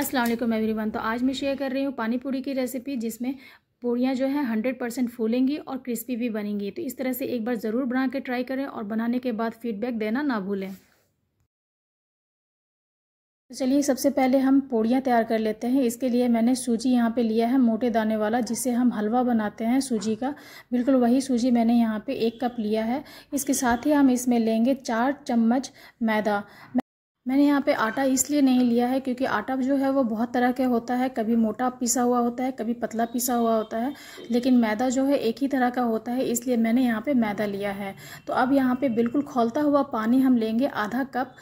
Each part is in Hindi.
अस्सलाम वालेकुम एवरीवन तो आज मैं शेयर कर रही हूँ पानी पूरी की रेसिपी जिसमें पूड़ियाँ जो है हंड्रेड परसेंट फूलेंगी और क्रिस्पी भी बनेंगी तो इस तरह से एक बार ज़रूर बना के ट्राई करें और बनाने के बाद फीडबैक देना ना भूलें तो चलिए सबसे पहले हम पूड़ियाँ तैयार कर लेते हैं इसके लिए मैंने सूजी यहाँ पे लिया है मोटे दाने वाला जिससे हम हलवा बनाते हैं सूजी का बिल्कुल वही सूजी मैंने यहाँ पे एक कप लिया है इसके साथ ही हम इसमें लेंगे चार चम्मच मैदा मैंने यहाँ पे आटा इसलिए नहीं लिया है क्योंकि आटा जो है वो बहुत तरह के होता है कभी मोटा पिसा हुआ होता है कभी पतला पिसा हुआ होता है लेकिन मैदा जो है एक ही तरह का होता है इसलिए मैंने यहाँ पे मैदा लिया है तो अब यहाँ पे बिल्कुल खोलता हुआ पानी हम लेंगे आधा कप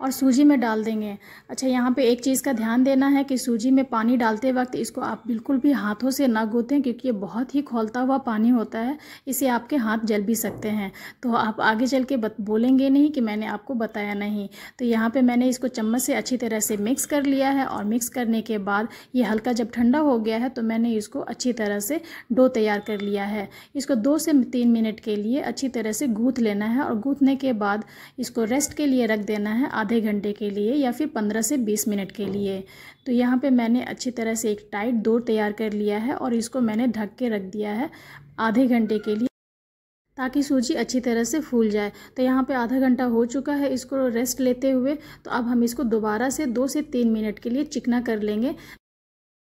और सूजी में डाल देंगे अच्छा यहाँ पे एक चीज़ का ध्यान देना है कि सूजी में पानी डालते वक्त इसको आप बिल्कुल भी हाथों से ना गूँथें क्योंकि ये बहुत ही खोलता हुआ पानी होता है इसे आपके हाथ जल भी सकते हैं तो आप आगे चल के बोलेंगे नहीं कि मैंने आपको बताया नहीं तो यहाँ पर मैंने इसको चम्मच से अच्छी तरह से मिक्स कर लिया है और मिक्स करने के बाद ये हल्का जब ठंडा हो गया है तो मैंने इसको अच्छी तरह से डो तैयार कर लिया है इसको दो से तीन मिनट के लिए अच्छी तरह से गूँथ लेना है और गूँथने के बाद इसको रेस्ट के लिए रख देना है आधे घंटे के लिए या फिर पंद्रह से बीस मिनट के लिए तो यहाँ पे मैंने अच्छी तरह से एक टाइट डो तैयार कर लिया है और इसको मैंने ढक के रख दिया है आधे घंटे के लिए ताकि सूजी अच्छी तरह से फूल जाए तो यहाँ पे आधा घंटा हो चुका है इसको रेस्ट लेते हुए तो अब हम इसको दोबारा से दो से तीन मिनट के लिए चिकना कर लेंगे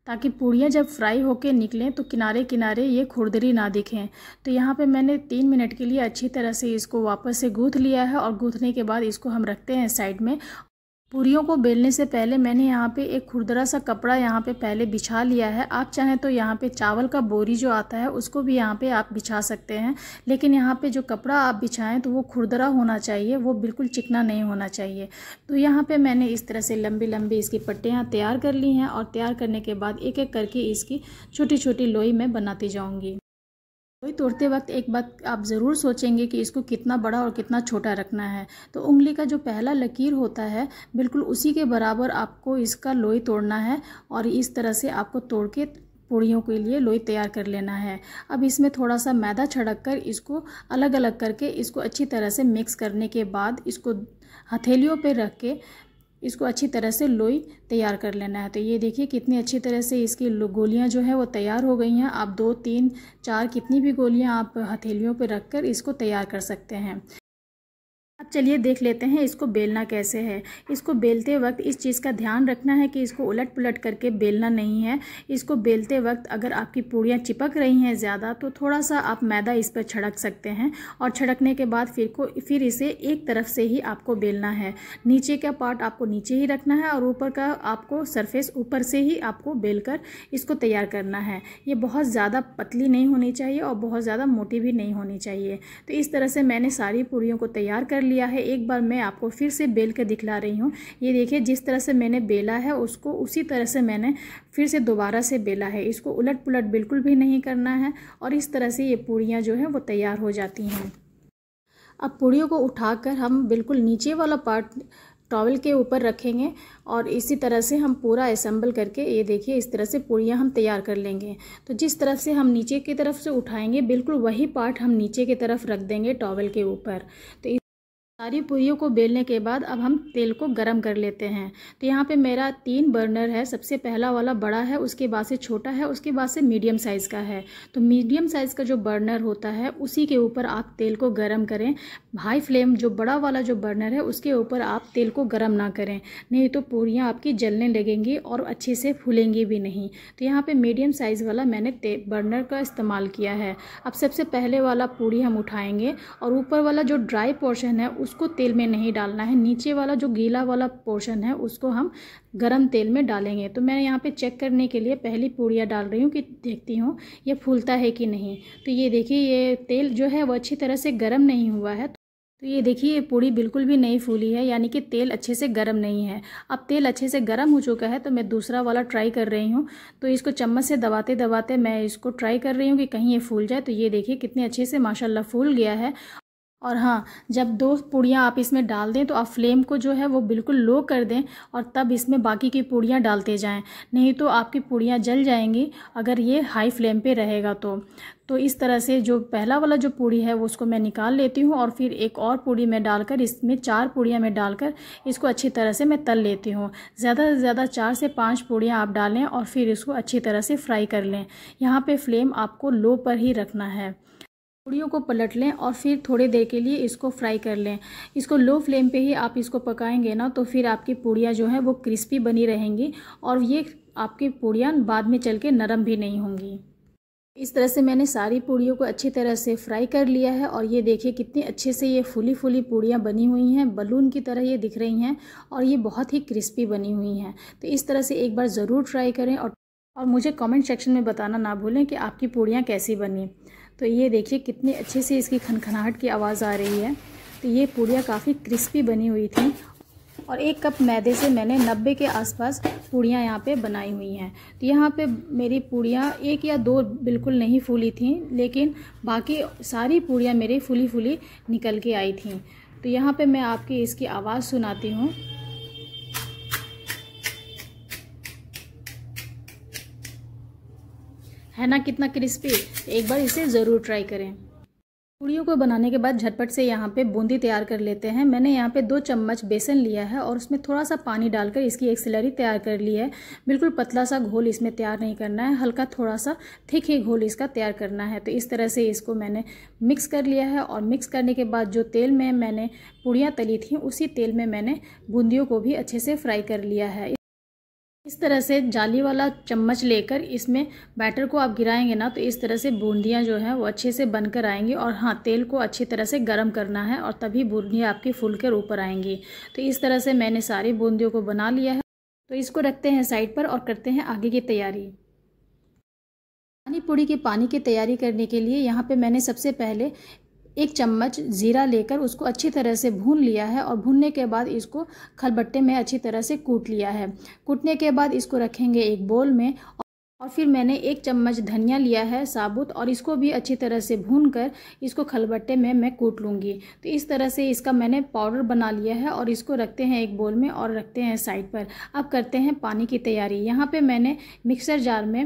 ताकि पूड़ियाँ जब फ्राई होके निकलें तो किनारे किनारे ये खुरदरी ना दिखें तो यहाँ पे मैंने तीन मिनट के लिए अच्छी तरह से इसको वापस से गूँथ लिया है और गूँथने के बाद इसको हम रखते हैं साइड में पूरियों को बेलने से पहले मैंने यहाँ पे एक खुरदरा सा कपड़ा यहाँ पे पहले बिछा लिया है आप चाहें तो यहाँ पे चावल का बोरी जो आता है उसको भी यहाँ पे आप बिछा सकते हैं लेकिन यहाँ पे जो कपड़ा आप बिछाएं तो वो खुरदरा होना चाहिए वो बिल्कुल चिकना नहीं होना चाहिए तो यहाँ पर मैंने इस तरह से लंबी लंबी इसकी पट्टियाँ तैयार कर ली हैं और तैयार करने के बाद एक एक करके इसकी छोटी छोटी लोई मैं बनाती जाऊँगी वही तोड़ते वक्त एक बात आप ज़रूर सोचेंगे कि इसको कितना बड़ा और कितना छोटा रखना है तो उंगली का जो पहला लकीर होता है बिल्कुल उसी के बराबर आपको इसका लोई तोड़ना है और इस तरह से आपको तोड़ के पूड़ियों के लिए लोई तैयार कर लेना है अब इसमें थोड़ा सा मैदा छिड़क कर इसको अलग अलग करके इसको अच्छी तरह से मिक्स करने के बाद इसको हथेलियों पर रख के इसको अच्छी तरह से लोई तैयार कर लेना है तो ये देखिए कितनी अच्छी तरह से इसकी गोलियां जो है वो तैयार हो गई हैं आप दो तीन चार कितनी भी गोलियां आप हथेलियों पर रख कर इसको तैयार कर सकते हैं अब चलिए देख लेते हैं इसको बेलना कैसे है इसको बेलते वक्त इस चीज़ का ध्यान रखना है कि इसको उलट पुलट करके बेलना नहीं है इसको बेलते वक्त अगर आपकी पूड़ियाँ चिपक रही हैं ज़्यादा तो थोड़ा सा आप मैदा इस पर छिड़क सकते हैं और छिड़कने के बाद फिर को फिर इसे एक तरफ से ही आपको बेलना है नीचे का पार्ट आपको नीचे ही रखना है और ऊपर का आपको सरफेस ऊपर से ही आपको बेल कर इसको तैयार करना है ये बहुत ज़्यादा पतली नहीं होनी चाहिए और बहुत ज़्यादा मोटी भी नहीं होनी चाहिए तो इस तरह से मैंने सारी पूड़ियों को तैयार कर लिया है एक बार मैं आपको फिर से बेल के दिखला रही हूँ ये देखिए जिस तरह से मैंने बेला है उसको उसी तरह से मैंने फिर से दोबारा से बेला है इसको उलट पुलट बिल्कुल भी नहीं करना है और इस तरह से ये पूड़ियाँ जो हैं वो तैयार हो जाती हैं अब पूड़ियों को उठाकर हम बिल्कुल नीचे वाला पार्ट टॉवल के ऊपर रखेंगे और इसी तरह से हम पूरा असेंबल करके ये देखिए इस तरह से पूड़ियाँ हम तैयार कर लेंगे तो जिस तरह से हम नीचे की तरफ से उठाएंगे बिल्कुल वही पार्ट हम नीचे की तरफ रख देंगे टॉवल के ऊपर तो सारी पूरियों को बेलने के बाद अब हम तेल को गरम कर लेते हैं तो यहाँ पे मेरा तीन बर्नर है सबसे पहला वाला बड़ा है उसके बाद से छोटा है उसके बाद से मीडियम साइज़ का है तो मीडियम साइज़ का जो बर्नर होता है उसी के ऊपर आप तेल को गरम करें हाई फ्लेम जो बड़ा वाला जो बर्नर है उसके ऊपर आप तेल को गर्म ना करें नहीं तो पूरियाँ आपकी जलने लगेंगी और अच्छे से फूलेंगी भी नहीं तो यहाँ पर मीडियम साइज़ वाला मैंने बर्नर का इस्तेमाल किया है अब सबसे पहले वाला पूरी हम उठाएँगे और ऊपर वाला जो ड्राई पोर्शन है उसको तेल में नहीं डालना है नीचे वाला जो गीला वाला पोर्शन है उसको हम गरम तेल में डालेंगे तो मैं यहाँ पे चेक करने के लिए पहली पूड़ियाँ डाल रही हूँ कि देखती हूँ ये फूलता है कि नहीं तो ये देखिए ये तेल जो है वो अच्छी तरह से गर्म नहीं हुआ है तो ये देखिए ये पूड़ी बिल्कुल भी नहीं फूली है यानी कि तेल अच्छे से गर्म नहीं है अब तेल अच्छे से गर्म हो चुका है तो मैं दूसरा वाला ट्राई कर रही हूँ तो इसको चम्मच से दबाते दबाते मैं इसको ट्राई कर रही हूँ कि कहीं ये फूल जाए तो ये देखिए कितने अच्छे से माशाल्लाह फूल गया है और हाँ जब दो पूड़ियाँ आप इसमें डाल दें तो आप फ्लेम को जो है वो बिल्कुल लो कर दें और तब इसमें बाकी की पूड़ियाँ डालते जाएं नहीं तो आपकी पूड़ियाँ जल जाएंगी अगर ये हाई फ्लेम पे रहेगा तो तो इस तरह से जो पहला वाला जो पूड़ी है वो उसको मैं निकाल लेती हूँ और फिर एक और पूड़ी में डालकर इसमें चार पूड़ियाँ में डालकर इसको अच्छी तरह से मैं तल लेती हूँ ज़्यादा से ज़्यादा चार से पाँच पूड़ियाँ आप डालें और फिर इसको अच्छी तरह से फ्राई कर लें यहाँ पर फ्लेम आपको लो पर ही रखना है पूड़ियों को पलट लें और फिर थोड़ी देर के लिए इसको फ्राई कर लें इसको लो फ्लेम पे ही आप इसको पकाएंगे ना तो फिर आपकी पूड़ियाँ जो है वो क्रिस्पी बनी रहेंगी और ये आपकी पूड़ियाँ बाद में चल के नरम भी नहीं होंगी इस तरह से मैंने सारी पूड़ियों को अच्छी तरह से फ्राई कर लिया है और ये देखिए कितनी अच्छे से ये फूली फूली पूड़ियाँ बनी हुई हैं बलून की तरह ये दिख रही हैं और ये बहुत ही क्रिस्पी बनी हुई हैं तो इस तरह से एक बार ज़रूर ट्राई करें और और मुझे कमेंट सेक्शन में बताना ना भूलें कि आपकी पूड़ियाँ कैसी बनी तो ये देखिए कितने अच्छे से इसकी खनखनाहट की आवाज़ आ रही है तो ये पूड़ियाँ काफ़ी क्रिस्पी बनी हुई थी और एक कप मैदे से मैंने नब्बे के आसपास पूड़ियाँ यहाँ पे बनाई हुई हैं तो यहाँ पे मेरी पूड़ियाँ एक या दो बिल्कुल नहीं फूली थी लेकिन बाकी सारी पूड़ियाँ मेरी फूली फूली निकल के आई थी तो यहाँ पर मैं आपकी इसकी आवाज़ सुनाती हूँ है ना कितना क्रिस्पी एक बार इसे ज़रूर ट्राई करें पूड़ियों को बनाने के बाद झटपट से यहाँ पे बूंदी तैयार कर लेते हैं मैंने यहाँ पे दो चम्मच बेसन लिया है और उसमें थोड़ा सा पानी डालकर इसकी एक सिलरी तैयार कर ली है बिल्कुल पतला सा घोल इसमें तैयार नहीं करना है हल्का थोड़ा सा थिक ही घोल इसका तैयार करना है तो इस तरह से इसको मैंने मिक्स कर लिया है और मिक्स करने के बाद जो तेल में मैंने पूड़ियाँ तली थी उसी तेल में मैंने बूंदियों को भी अच्छे से फ्राई कर लिया है इस तरह से जाली वाला चम्मच लेकर इसमें बैटर को आप गिराएंगे ना तो इस तरह से बूंदियाँ जो हैं वो अच्छे से बनकर आएंगी और हाँ तेल को अच्छी तरह से गर्म करना है और तभी बूंदियाँ आपकी फूल कर ऊपर आएंगी तो इस तरह से मैंने सारी बूंदियों को बना लिया है तो इसको रखते हैं साइड पर और करते हैं आगे की तैयारी पानी पूड़ी के पानी की तैयारी करने के लिए यहाँ पे मैंने सबसे पहले एक चम्मच ज़ीरा लेकर उसको अच्छी तरह से भून लिया है और भूनने के बाद इसको खलबट्टे में अच्छी तरह से कूट लिया है कूटने के बाद इसको रखेंगे एक बोल में और फिर मैंने एक चम्मच धनिया लिया है साबुत और इसको भी अच्छी तरह से भून कर इसको खलबट्टे में मैं कूट लूँगी तो इस तरह से इसका मैंने पाउडर बना लिया है और इसको रखते हैं एक बोल में और रखते हैं साइड पर अब करते हैं पानी की तैयारी यहाँ पे मैंने मिक्सर जार में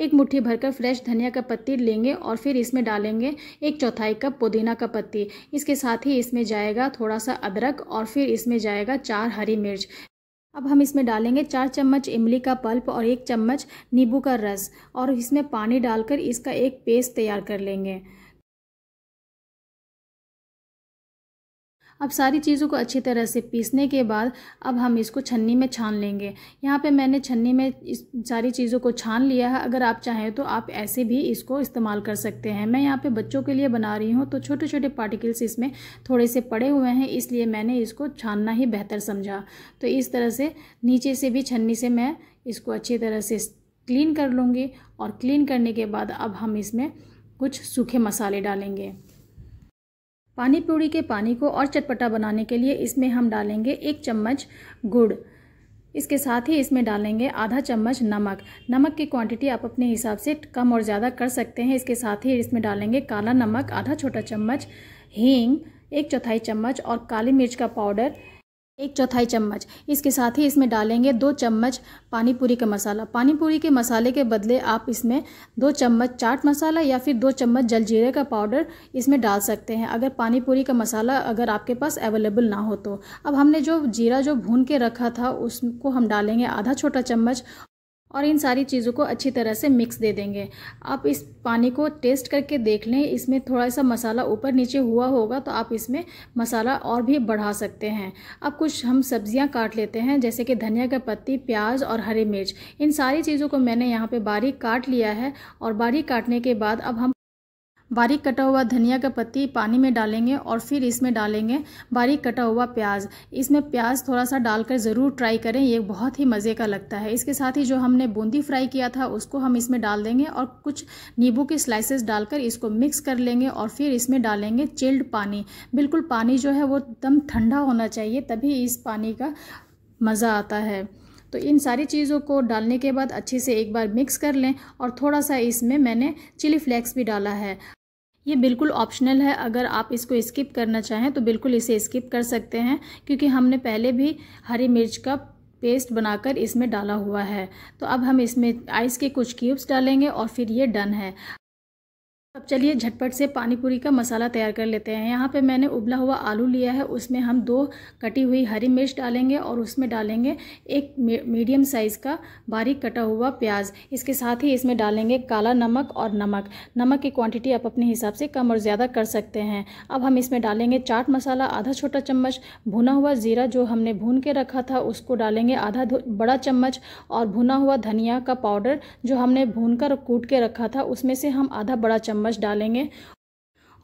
एक मुट्ठी भरकर फ्रेश धनिया का पत्ती लेंगे और फिर इसमें डालेंगे एक चौथाई कप पुदीना का पत्ती इसके साथ ही इसमें जाएगा थोड़ा सा अदरक और फिर इसमें जाएगा चार हरी मिर्च अब हम इसमें डालेंगे चार चम्मच इमली का पल्प और एक चम्मच नींबू का रस और इसमें पानी डालकर इसका एक पेस्ट तैयार कर लेंगे अब सारी चीज़ों को अच्छी तरह से पीसने के बाद अब हम इसको छन्नी में छान लेंगे यहाँ पे मैंने छन्नी में इस सारी चीज़ों को छान लिया है अगर आप चाहें तो आप ऐसे भी इसको इस्तेमाल कर सकते हैं मैं यहाँ पे बच्चों के लिए बना रही हूँ तो छोटे छोटे पार्टिकल्स इसमें थोड़े से पड़े हुए हैं इसलिए मैंने इसको छानना ही बेहतर समझा तो इस तरह से नीचे से भी छन्नी से मैं इसको अच्छी तरह से क्लीन कर लूँगी और क्लीन करने के बाद अब हम इसमें कुछ सूखे मसाले डालेंगे पानी पूरी के पानी को और चटपटा बनाने के लिए इसमें हम डालेंगे एक चम्मच गुड़ इसके साथ ही इसमें डालेंगे आधा चम्मच नमक नमक की क्वांटिटी आप अपने हिसाब से कम और ज़्यादा कर सकते हैं इसके साथ ही इसमें डालेंगे काला नमक आधा छोटा चम्मच हींग एक चौथाई चम्मच और काली मिर्च का पाउडर एक चौथाई चम्मच इसके साथ ही इसमें डालेंगे दो चम्मच पानी पूरी का मसाला पानी पूरी के मसाले के बदले आप इसमें दो चम्मच चाट मसाला या फिर दो चम्मच जलजीरे का पाउडर इसमें डाल सकते हैं अगर पानी पूरी का मसाला अगर आपके पास अवेलेबल ना हो तो अब हमने जो जीरा जो भून के रखा था उसको हम डालेंगे आधा छोटा चम्मच और इन सारी चीज़ों को अच्छी तरह से मिक्स दे देंगे आप इस पानी को टेस्ट करके देख लें इसमें थोड़ा सा मसाला ऊपर नीचे हुआ होगा तो आप इसमें मसाला और भी बढ़ा सकते हैं अब कुछ हम सब्जियां काट लेते हैं जैसे कि धनिया का पत्ती प्याज और हरी मिर्च इन सारी चीज़ों को मैंने यहाँ पर बारीक काट लिया है और बारीक काटने के बाद अब हम बारीक कटा हुआ धनिया का पत्ती पानी में डालेंगे और फिर इसमें डालेंगे बारीक कटा हुआ प्याज इसमें प्याज थोड़ा सा डालकर ज़रूर ट्राई करें ये बहुत ही मज़े का लगता है इसके साथ ही जो हमने बूंदी फ्राई किया था उसको हम इसमें डाल देंगे और कुछ नींबू के स्लाइसेस डालकर इसको मिक्स कर लेंगे और फिर इसमें डालेंगे चिल्ड पानी बिल्कुल पानी जो है वो एकदम ठंडा होना चाहिए तभी इस पानी का मज़ा आता है तो इन सारी चीज़ों को डालने के बाद अच्छे से एक बार मिक्स कर लें और थोड़ा सा इसमें मैंने चिली फ्लेक्स भी डाला है ये बिल्कुल ऑप्शनल है अगर आप इसको स्किप करना चाहें तो बिल्कुल इसे स्किप कर सकते हैं क्योंकि हमने पहले भी हरी मिर्च का पेस्ट बनाकर इसमें डाला हुआ है तो अब हम इसमें आइस के कुछ क्यूब्स डालेंगे और फिर ये डन है अब चलिए झटपट से पानी पूरी का मसाला तैयार कर लेते हैं यहाँ पे मैंने उबला हुआ आलू लिया है उसमें हम दो कटी हुई हरी मिर्च डालेंगे और उसमें डालेंगे एक मीडियम साइज़ का बारीक कटा हुआ प्याज इसके साथ ही इसमें डालेंगे काला नमक और नमक नमक की क्वांटिटी आप अपने हिसाब से कम और ज़्यादा कर सकते हैं अब हम इसमें डालेंगे चाट मसाला आधा छोटा चम्मच भुना हुआ ज़ीरा जो हमने भून के रखा था उसको डालेंगे आधा बड़ा चम्मच और भुना हुआ धनिया का पाउडर जो हमने भून कर कूट के रखा था उसमें से हम आधा बड़ा चम्मच चम्मच डालेंगे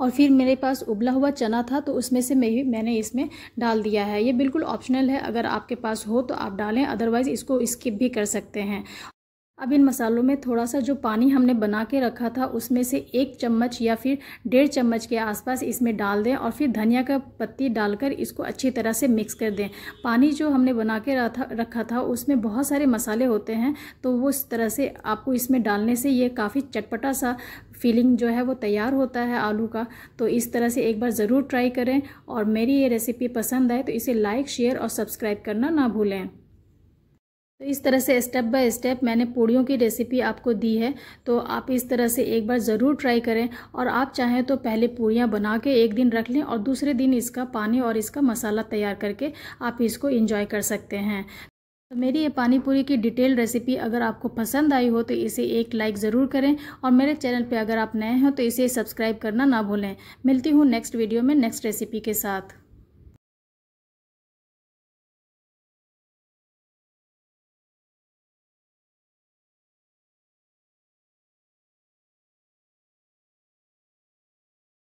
और फिर मेरे पास उबला हुआ चना था तो उसमें से मैं मैंने इसमें डाल दिया है ये बिल्कुल ऑप्शनल है अगर आपके पास हो तो आप डालें अदरवाइज़ इसको स्किप भी कर सकते हैं अब इन मसालों में थोड़ा सा जो पानी हमने बना के रखा था उसमें से एक चम्मच या फिर डेढ़ चम्मच के आसपास इसमें डाल दें और फिर धनिया का पत्ती डालकर इसको अच्छी तरह से मिक्स कर दें पानी जो हमने बना के रखा था उसमें बहुत सारे मसाले होते हैं तो वो इस तरह से आपको इसमें डालने से ये काफ़ी चटपटा सा फीलिंग जो है वो तैयार होता है आलू का तो इस तरह से एक बार ज़रूर ट्राई करें और मेरी ये रेसिपी पसंद आए तो इसे लाइक शेयर और सब्सक्राइब करना ना भूलें तो इस तरह से स्टेप बाय स्टेप मैंने पूड़ियों की रेसिपी आपको दी है तो आप इस तरह से एक बार ज़रूर ट्राई करें और आप चाहें तो पहले पूड़ियाँ बना के एक दिन रख लें और दूसरे दिन इसका पानी और इसका मसाला तैयार करके आप इसको इंजॉय कर सकते हैं तो मेरी ये पानी पूरी की डिटेल रेसिपी अगर आपको पसंद आई हो तो इसे एक लाइक ज़रूर करें और मेरे चैनल पर अगर आप नए हों तो इसे सब्सक्राइब करना ना भूलें मिलती हूँ नेक्स्ट वीडियो में नेक्स्ट रेसिपी के साथ